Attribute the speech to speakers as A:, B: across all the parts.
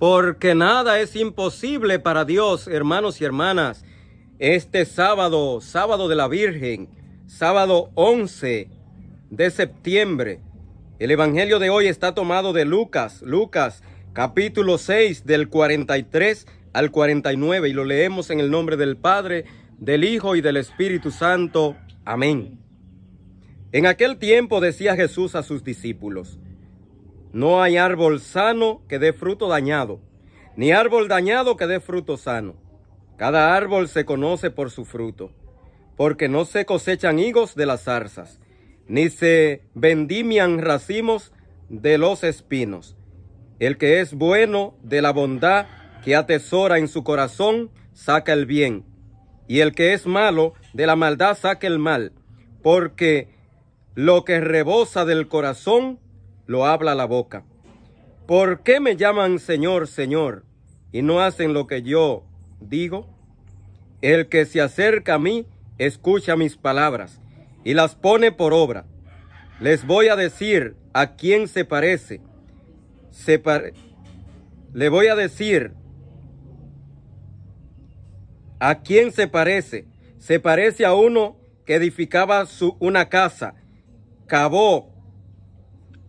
A: porque nada es imposible para Dios, hermanos y hermanas. Este sábado, sábado de la Virgen, sábado 11 de septiembre, el Evangelio de hoy está tomado de Lucas, Lucas capítulo 6 del 43 al 49 y lo leemos en el nombre del Padre, del Hijo y del Espíritu Santo. Amén. En aquel tiempo decía Jesús a sus discípulos, no hay árbol sano que dé fruto dañado, ni árbol dañado que dé fruto sano. Cada árbol se conoce por su fruto, porque no se cosechan higos de las zarzas, ni se vendimian racimos de los espinos. El que es bueno de la bondad que atesora en su corazón, saca el bien. Y el que es malo de la maldad, saca el mal, porque lo que rebosa del corazón, lo habla la boca. ¿Por qué me llaman Señor, Señor, y no hacen lo que yo digo? El que se acerca a mí, escucha mis palabras y las pone por obra. Les voy a decir a quién se parece. Se Le voy a decir a quién se parece. Se parece a uno que edificaba su, una casa, cavó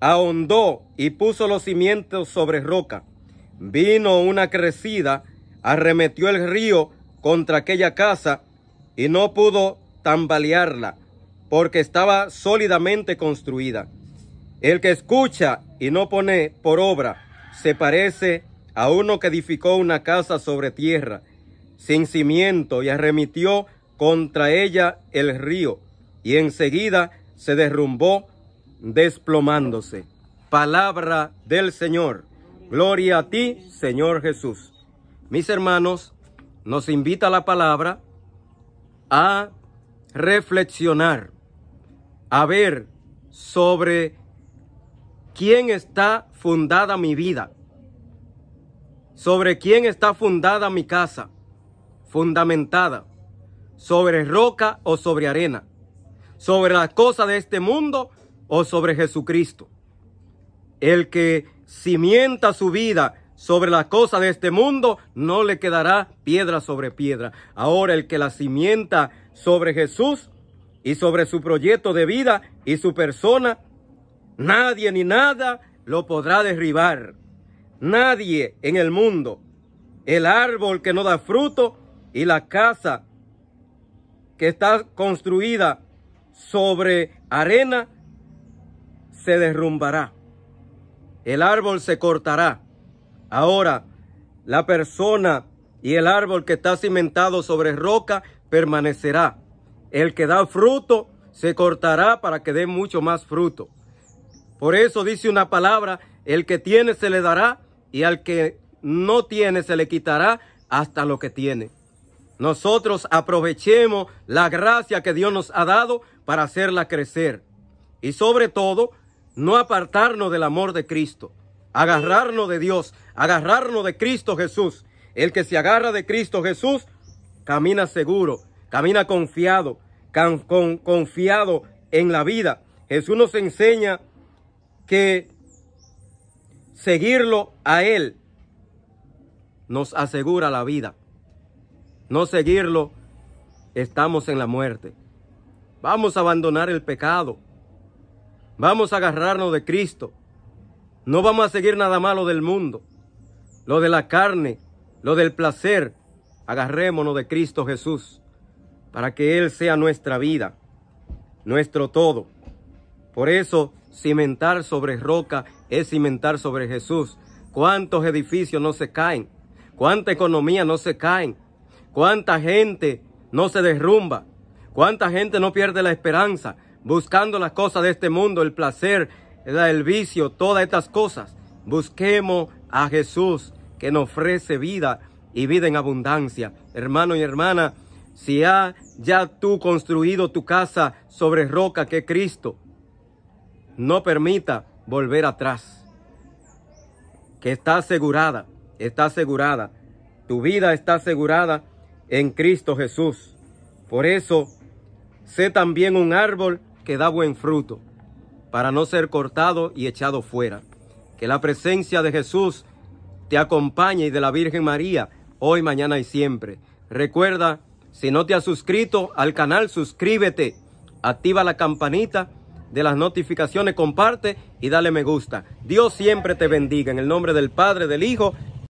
A: ahondó y puso los cimientos sobre roca. Vino una crecida, arremetió el río contra aquella casa y no pudo tambalearla porque estaba sólidamente construida. El que escucha y no pone por obra se parece a uno que edificó una casa sobre tierra sin cimiento y arremetió contra ella el río y enseguida se derrumbó desplomándose. Palabra del Señor. Gloria a ti, Señor Jesús. Mis hermanos, nos invita la palabra a reflexionar, a ver sobre quién está fundada mi vida, sobre quién está fundada mi casa, fundamentada, sobre roca o sobre arena, sobre las cosas de este mundo o sobre Jesucristo. El que cimienta su vida sobre las cosas de este mundo, no le quedará piedra sobre piedra. Ahora el que la cimienta sobre Jesús y sobre su proyecto de vida y su persona, nadie ni nada lo podrá derribar. Nadie en el mundo. El árbol que no da fruto y la casa que está construida sobre arena se derrumbará. El árbol se cortará. Ahora, la persona y el árbol que está cimentado sobre roca permanecerá. El que da fruto se cortará para que dé mucho más fruto. Por eso dice una palabra, el que tiene se le dará y al que no tiene se le quitará hasta lo que tiene. Nosotros aprovechemos la gracia que Dios nos ha dado para hacerla crecer. Y sobre todo, no apartarnos del amor de Cristo, agarrarnos de Dios, agarrarnos de Cristo Jesús. El que se agarra de Cristo Jesús camina seguro, camina confiado, con, confiado en la vida. Jesús nos enseña que seguirlo a Él nos asegura la vida. No seguirlo, estamos en la muerte. Vamos a abandonar el pecado. Vamos a agarrarnos de Cristo. No vamos a seguir nada malo del mundo, lo de la carne, lo del placer. Agarrémonos de Cristo Jesús para que Él sea nuestra vida, nuestro todo. Por eso, cimentar sobre roca es cimentar sobre Jesús. ¿Cuántos edificios no se caen? ¿Cuánta economía no se caen? ¿Cuánta gente no se derrumba? ¿Cuánta gente no pierde la esperanza? buscando las cosas de este mundo, el placer, el vicio, todas estas cosas. Busquemos a Jesús que nos ofrece vida y vida en abundancia. Hermano y hermana, si ha ya tú construido tu casa sobre roca que Cristo, no permita volver atrás. Que está asegurada, está asegurada. Tu vida está asegurada en Cristo Jesús. Por eso, sé también un árbol que da buen fruto, para no ser cortado y echado fuera. Que la presencia de Jesús te acompañe y de la Virgen María, hoy, mañana y siempre. Recuerda, si no te has suscrito al canal, suscríbete, activa la campanita de las notificaciones, comparte y dale me gusta. Dios siempre te bendiga. En el nombre del Padre, del Hijo